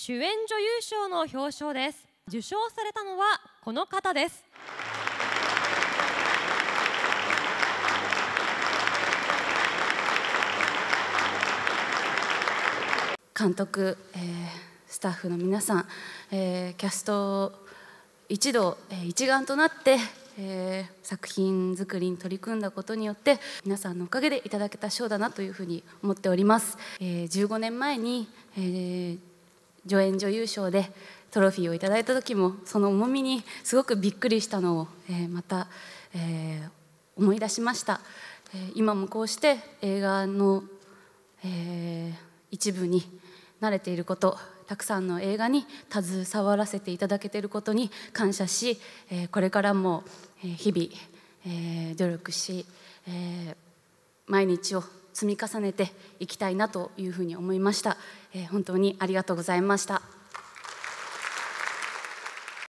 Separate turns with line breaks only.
主演女優賞の表彰です受賞されたのはこの方です
監督、えー、スタッフの皆さん、えー、キャスト一度、えー、一丸となって、えー、作品作りに取り組んだことによって皆さんのおかげでいただけた賞だなというふうに思っております、えー、15年前に、えー、助演女優賞でトロフィーをいただいた時もその重みにすごくびっくりしたのを、えー、また、えー、思い出しました、えー、今もこうして映画の、えー、一部に慣れていることたくさんの映画に携わらせていただけていることに感謝し、えー、これからも日々、えー、努力し、えー、毎日を積み重ねていきたいなというふうに思いました、えー、本当にありがとうございました。